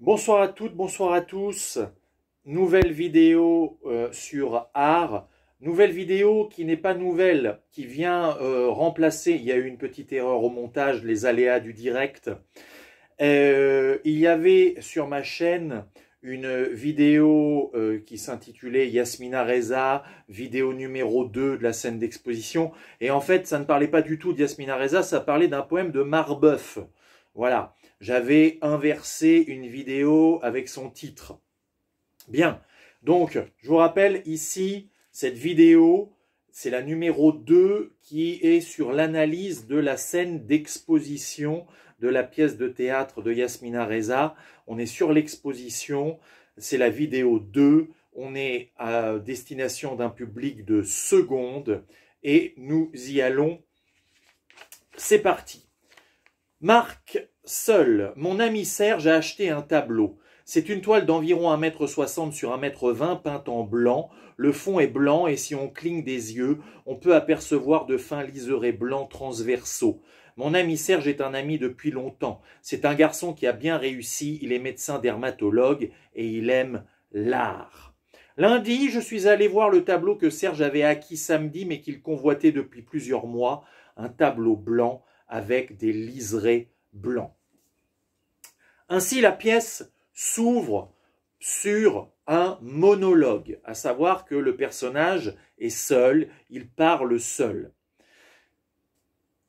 Bonsoir à toutes, bonsoir à tous. Nouvelle vidéo euh, sur art. Nouvelle vidéo qui n'est pas nouvelle, qui vient euh, remplacer, il y a eu une petite erreur au montage, les aléas du direct. Euh, il y avait sur ma chaîne une vidéo qui s'intitulait Yasmina Reza, vidéo numéro 2 de la scène d'exposition. Et en fait, ça ne parlait pas du tout de Yasmina Reza, ça parlait d'un poème de Marbeuf. Voilà, j'avais inversé une vidéo avec son titre. Bien, donc je vous rappelle ici, cette vidéo, c'est la numéro 2 qui est sur l'analyse de la scène d'exposition de la pièce de théâtre de Yasmina Reza. On est sur l'exposition, c'est la vidéo 2, on est à destination d'un public de seconde et nous y allons. C'est parti Marc Seul, mon ami Serge a acheté un tableau. C'est une toile d'environ 1m60 sur 1m20 peinte en blanc. Le fond est blanc et si on cligne des yeux, on peut apercevoir de fins liserés blancs transversaux. Mon ami Serge est un ami depuis longtemps. C'est un garçon qui a bien réussi, il est médecin dermatologue et il aime l'art. Lundi, je suis allé voir le tableau que Serge avait acquis samedi mais qu'il convoitait depuis plusieurs mois, un tableau blanc avec des liserés blancs. Ainsi, la pièce s'ouvre sur un monologue, à savoir que le personnage est seul, il parle seul.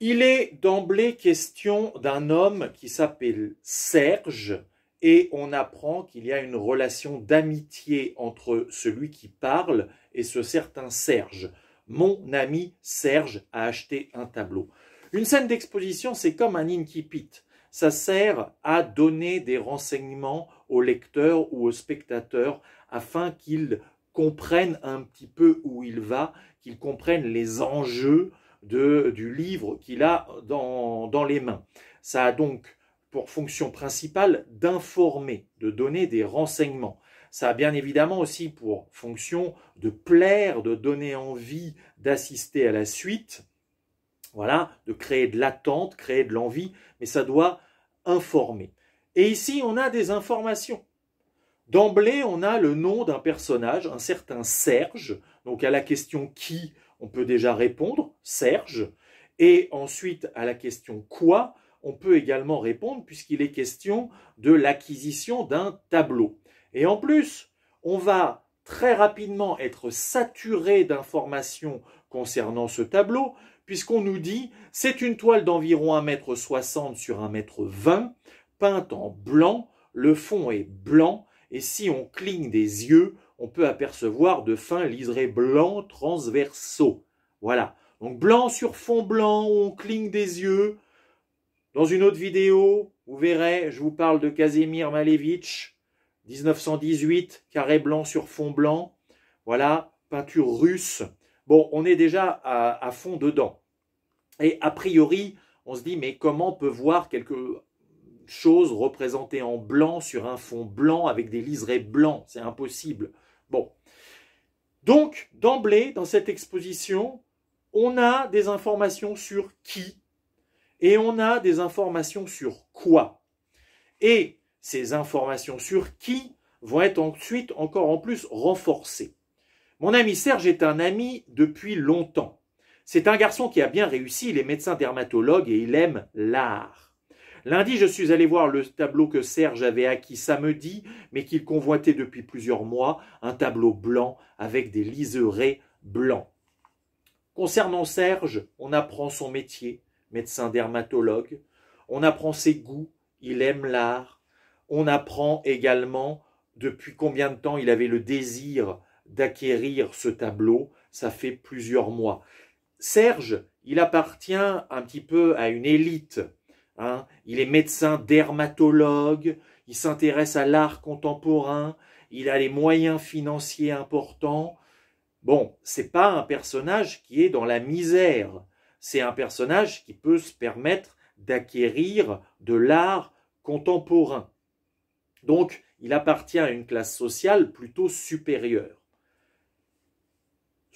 Il est d'emblée question d'un homme qui s'appelle Serge, et on apprend qu'il y a une relation d'amitié entre celui qui parle et ce certain Serge. Mon ami Serge a acheté un tableau. Une scène d'exposition, c'est comme un incipit. Ça sert à donner des renseignements au lecteur ou au spectateur afin qu'il comprenne un petit peu où il va, qu'il comprenne les enjeux du livre qu'il a dans les mains. Ça a donc pour fonction principale d'informer, de donner des renseignements. Ça a bien évidemment aussi pour fonction de plaire, de donner envie d'assister à la suite. Voilà, de créer de l'attente, créer de l'envie, mais ça doit informer. Et ici, on a des informations. D'emblée, on a le nom d'un personnage, un certain Serge. Donc à la question qui, on peut déjà répondre Serge. Et ensuite, à la question quoi, on peut également répondre puisqu'il est question de l'acquisition d'un tableau. Et en plus, on va très rapidement être saturé d'informations concernant ce tableau puisqu'on nous dit c'est une toile d'environ 1m60 sur 1m20, peinte en blanc, le fond est blanc, et si on cligne des yeux, on peut apercevoir de fins liserés blancs transversaux. Voilà. Donc blanc sur fond blanc, on cligne des yeux. Dans une autre vidéo, vous verrez, je vous parle de Casimir Malevitch, 1918, carré blanc sur fond blanc. Voilà, peinture russe. Bon, on est déjà à, fond dedans. Et a priori, on se dit, mais comment on peut voir quelque chose représenté en blanc sur un fond blanc avec des liserés blancs C'est impossible. Bon. Donc, d'emblée, dans cette exposition, on a des informations sur qui et on a des informations sur quoi. Et ces informations sur qui vont être ensuite encore en plus renforcées. Mon ami Serge est un ami depuis longtemps. C'est un garçon qui a bien réussi, il est médecin dermatologue et il aime l'art. Lundi, je suis allé voir le tableau que Serge avait acquis samedi, mais qu'il convoitait depuis plusieurs mois, un tableau blanc avec des liserés blancs. Concernant Serge, on apprend son métier, médecin dermatologue, on apprend ses goûts, il aime l'art, on apprend également depuis combien de temps il avait le désir d'acquérir ce tableau, ça fait plusieurs mois. Serge, il appartient un petit peu à une élite. Hein. Il est médecin dermatologue, il s'intéresse à l'art contemporain, il a les moyens financiers importants. Bon, c'est pas un personnage qui est dans la misère, c'est un personnage qui peut se permettre d'acquérir de l'art contemporain. Donc, il appartient à une classe sociale plutôt supérieure.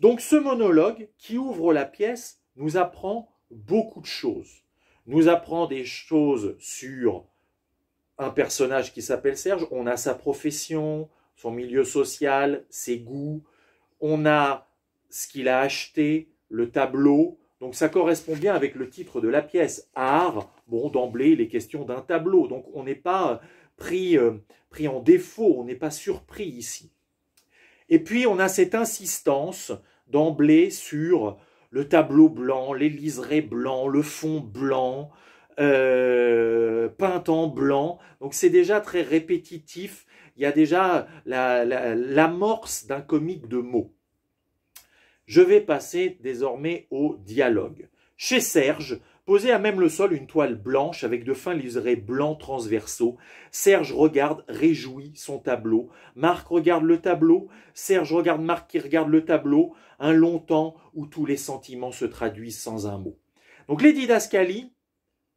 Donc ce monologue qui ouvre la pièce nous apprend beaucoup de choses. Nous apprend des choses sur un personnage qui s'appelle Serge. On a sa profession, son milieu social, ses goûts. On a ce qu'il a acheté, le tableau. Donc ça correspond bien avec le titre de la pièce. Art, bon d'emblée, les questions d'un tableau. Donc on n'est pas pris, euh, pris en défaut, on n'est pas surpris ici. Et puis on a cette insistance d'emblée sur le tableau blanc, les liserés blancs, le fond blanc, euh, peint en blanc. Donc c'est déjà très répétitif. Il y a déjà l'amorce d'un comique de mots. Je vais passer désormais au dialogue. Chez Serge, Posé à même le sol une toile blanche avec de fins liserés blancs transversaux, Serge regarde, réjouit son tableau. Marc regarde le tableau, Serge regarde Marc qui regarde le tableau, un long temps où tous les sentiments se traduisent sans un mot. Donc les didascalies,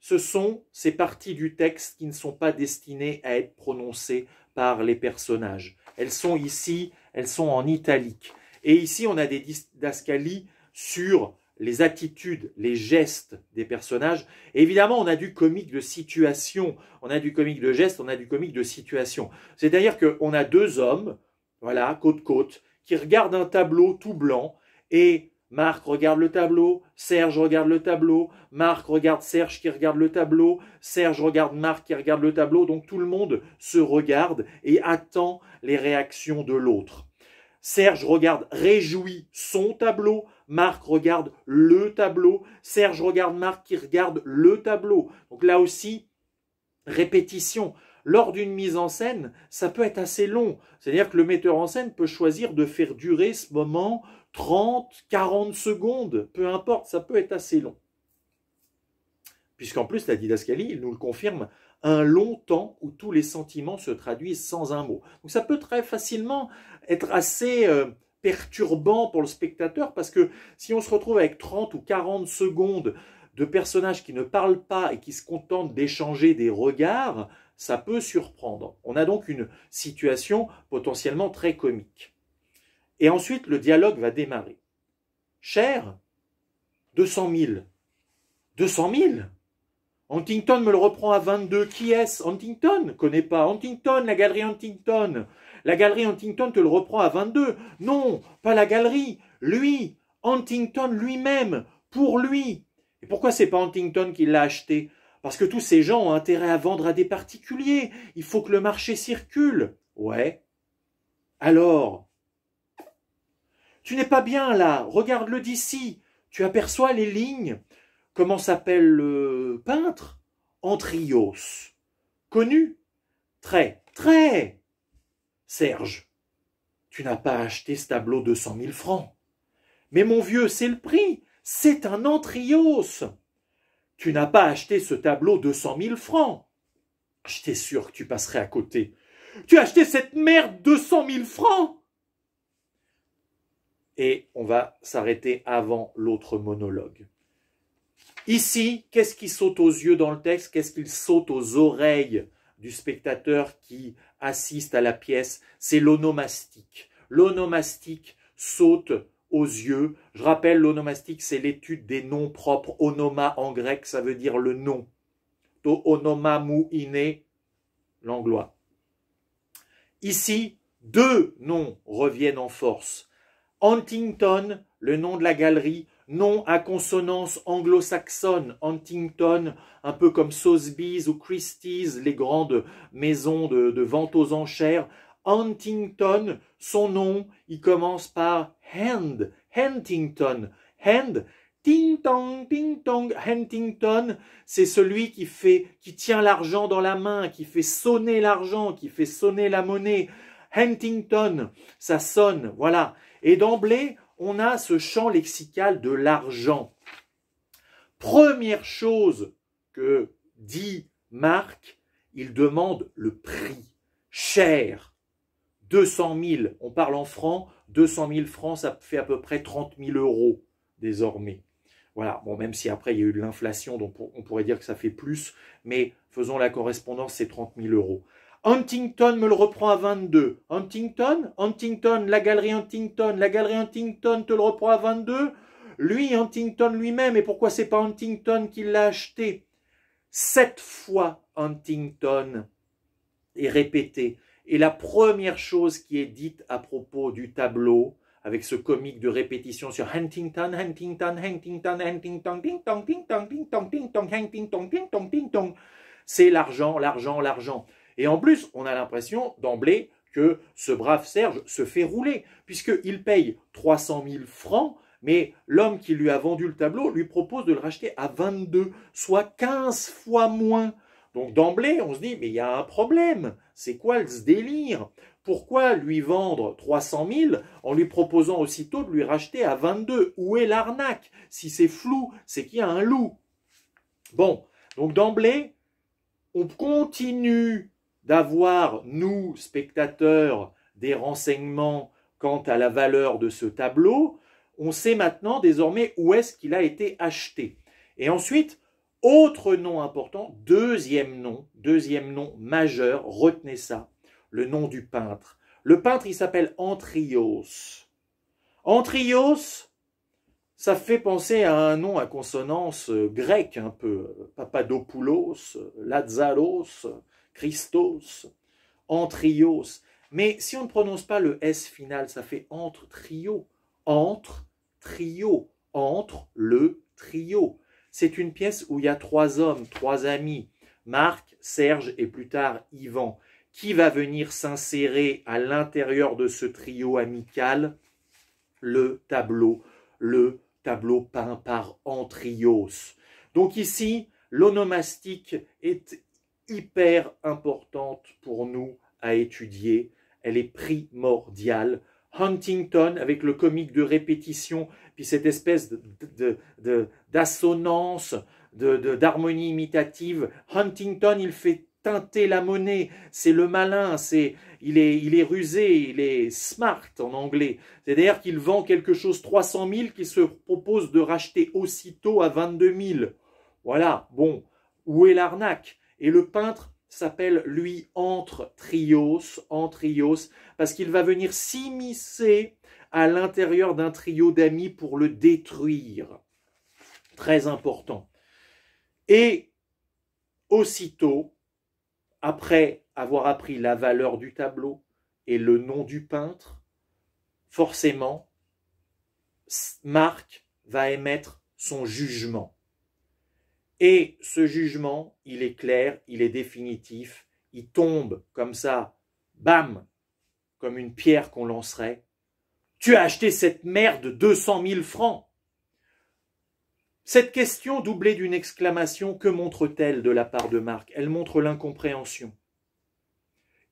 ce sont ces parties du texte qui ne sont pas destinées à être prononcées par les personnages. Elles sont ici, elles sont en italique. Et ici, on a des didascalies sur les attitudes, les gestes des personnages. évidemment, on a du comique de situation, on a du comique de geste, on a du comique de situation. C'est-à-dire qu'on a deux hommes, voilà, côte-côte, qui regardent un tableau tout blanc et Marc regarde le tableau, Serge regarde le tableau, Marc regarde Serge qui regarde le tableau, Serge regarde Marc qui regarde le tableau, donc tout le monde se regarde et attend les réactions de l'autre. Serge regarde réjouit son tableau, Marc regarde le tableau, Serge regarde Marc qui regarde le tableau. Donc là aussi, répétition. Lors d'une mise en scène, ça peut être assez long. C'est-à-dire que le metteur en scène peut choisir de faire durer ce moment 30, 40 secondes, peu importe, ça peut être assez long puisqu'en plus la didascalie, nous le confirme, un long temps où tous les sentiments se traduisent sans un mot. Donc ça peut très facilement être assez euh, perturbant pour le spectateur, parce que si on se retrouve avec 30 ou 40 secondes de personnages qui ne parlent pas et qui se contentent d'échanger des regards, ça peut surprendre. On a donc une situation potentiellement très comique. Et ensuite, le dialogue va démarrer. Cher 200 000. 200 000 Huntington me le reprend à 22. Qui est-ce Huntington Connais pas. Huntington, la galerie Huntington. La galerie Huntington te le reprend à 22. Non, pas la galerie. Lui, Huntington lui-même, pour lui. Et pourquoi c'est pas Huntington qui l'a acheté Parce que tous ces gens ont intérêt à vendre à des particuliers. Il faut que le marché circule. Ouais. Alors, tu n'es pas bien là. Regarde-le d'ici. Tu aperçois les lignes. Comment s'appelle le peintre Antrios. Connu Très, très Serge, tu n'as pas acheté ce tableau de cent mille francs. Mais mon vieux, c'est le prix C'est un Antrios Tu n'as pas acheté ce tableau de cent mille francs J'étais sûr que tu passerais à côté. Tu as acheté cette merde de cent mille francs Et on va s'arrêter avant l'autre monologue. Ici, qu'est-ce qui saute aux yeux dans le texte Qu'est-ce qui saute aux oreilles du spectateur qui assiste à la pièce C'est l'onomastique. L'onomastique saute aux yeux. Je rappelle, l'onomastique, c'est l'étude des noms propres. Onoma en grec, ça veut dire le nom. To onoma mou ine, l'anglois. Ici, deux noms reviennent en force. Huntington, le nom de la galerie, nom à consonance anglo-saxonne, Huntington, un peu comme Sotheby's ou Christie's, les grandes maisons de, de vente aux enchères. Huntington, son nom, il commence par Hand, Huntington, Hand, Ting tong, ting tong, Huntington, c'est celui qui fait, qui tient l'argent dans la main, qui fait sonner l'argent, qui fait sonner la monnaie. Huntington, ça sonne, voilà. Et d'emblée, on a ce champ lexical de l'argent. Première chose que dit Marc, il demande le prix. Cher. 200 000, on parle en francs, 200 000 francs, ça fait à peu près 30 000 euros désormais. Voilà, bon, même si après il y a eu de l'inflation, donc on pourrait dire que ça fait plus, mais faisons la correspondance, c'est 30 000 euros. Huntington me le reprend à 22. Huntington, Huntington, la galerie Huntington, la galerie Huntington te le reprend à 22. Lui, Huntington lui-même, et pourquoi c'est pas Huntington qui l'a acheté Sept fois Huntington est répété. Et la première chose qui est dite à propos du tableau, avec ce comique de répétition sur Huntington, Huntington, Huntington, Huntington, ping tong, ping tong, ping tong, ping tong, Huntington, ping tong, ping tong, c'est l'argent, l'argent, l'argent. Et en plus, on a l'impression d'emblée que ce brave Serge se fait rouler, puisqu'il paye 300 000 francs, mais l'homme qui lui a vendu le tableau lui propose de le racheter à 22, soit 15 fois moins. Donc d'emblée, on se dit, mais il y a un problème, c'est quoi ce délire Pourquoi lui vendre 300 000 en lui proposant aussitôt de lui racheter à 22 Où est l'arnaque Si c'est flou, c'est qu'il y a un loup. Bon, donc d'emblée, on continue d'avoir, nous, spectateurs, des renseignements quant à la valeur de ce tableau, on sait maintenant désormais où est-ce qu'il a été acheté. Et ensuite, autre nom important, deuxième nom, deuxième nom majeur, retenez ça, le nom du peintre. Le peintre, il s'appelle Antrios. Antrios, ça fait penser à un nom à consonance euh, grecque un peu, euh, Papadopoulos, euh, Lazaros, Christos, Antrios. Mais si on ne prononce pas le S final, ça fait entre trio, entre trio, entre le trio. C'est une pièce où il y a trois hommes, trois amis, Marc, Serge et plus tard Yvan. Qui va venir s'insérer à l'intérieur de ce trio amical Le tableau, le tableau peint par Antrios. Donc ici, l'onomastique est hyper importante pour nous à étudier. Elle est primordiale. Huntington, avec le comique de répétition, puis cette espèce d'assonance, de, de, d'harmonie imitative. Huntington, il fait teinter la monnaie, c'est le malin, c'est il est, il est rusé, il est smart en anglais. C'est-à-dire qu'il vend quelque chose 300 000 qu'il se propose de racheter aussitôt à 22 000. Voilà, bon, où est l'arnaque et le peintre s'appelle, lui, entre trios, entre trios, parce qu'il va venir s'immiscer à l'intérieur d'un trio d'amis pour le détruire. Très important. Et aussitôt, après avoir appris la valeur du tableau et le nom du peintre, forcément, Marc va émettre son jugement. Et ce jugement, il est clair, il est définitif, il tombe comme ça, bam, comme une pierre qu'on lancerait. Tu as acheté cette merde 200 000 francs. Cette question, doublée d'une exclamation, que montre-t-elle de la part de Marc Elle montre l'incompréhension.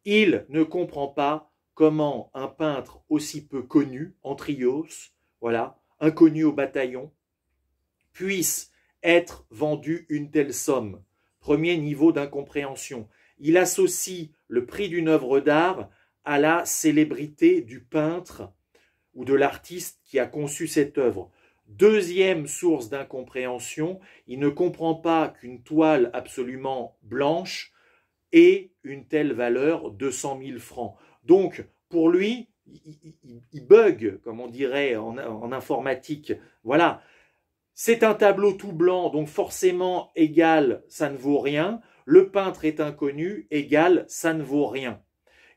Il ne comprend pas comment un peintre aussi peu connu, en Antrios, voilà, inconnu au bataillon, puisse être vendu une telle somme. Premier niveau d'incompréhension. Il associe le prix d'une œuvre d'art à la célébrité du peintre ou de l'artiste qui a conçu cette œuvre. Deuxième source d'incompréhension, il ne comprend pas qu'une toile absolument blanche ait une telle valeur, 200 000 francs. Donc, pour lui, il, bug, comme on dirait en informatique. Voilà, c'est un tableau tout blanc, donc forcément égal, ça ne vaut rien. Le peintre est inconnu, égal, ça ne vaut rien.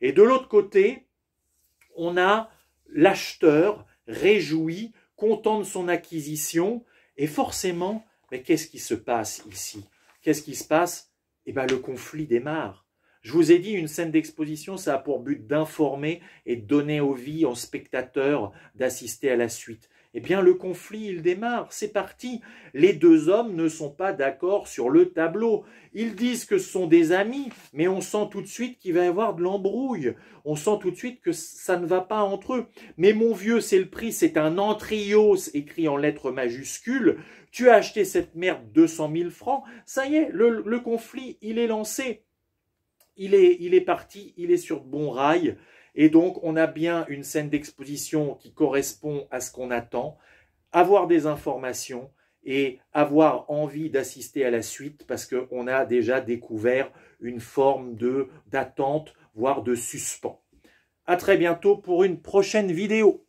Et de l'autre côté, on a l'acheteur réjoui, content de son acquisition, et forcément, mais qu'est-ce qui se passe ici Qu'est-ce qui se passe Eh bien, le conflit démarre. Je vous ai dit, une scène d'exposition, ça a pour but d'informer et de donner aux vies, aux spectateurs, d'assister à la suite eh bien le conflit, il démarre, c'est parti. Les deux hommes ne sont pas d'accord sur le tableau. Ils disent que ce sont des amis, mais on sent tout de suite qu'il va y avoir de l'embrouille. On sent tout de suite que ça ne va pas entre eux. Mais mon vieux, c'est le prix, c'est un entrios écrit en lettres majuscules. Tu as acheté cette merde 200 000 francs. Ça y est, le, conflit, il est lancé. Il est, il est parti, il est sur bon rail. Et donc, on a bien une scène d'exposition qui correspond à ce qu'on attend, avoir des informations et avoir envie d'assister à la suite parce qu'on a déjà découvert une forme de d'attente, voire de suspens. À très bientôt pour une prochaine vidéo.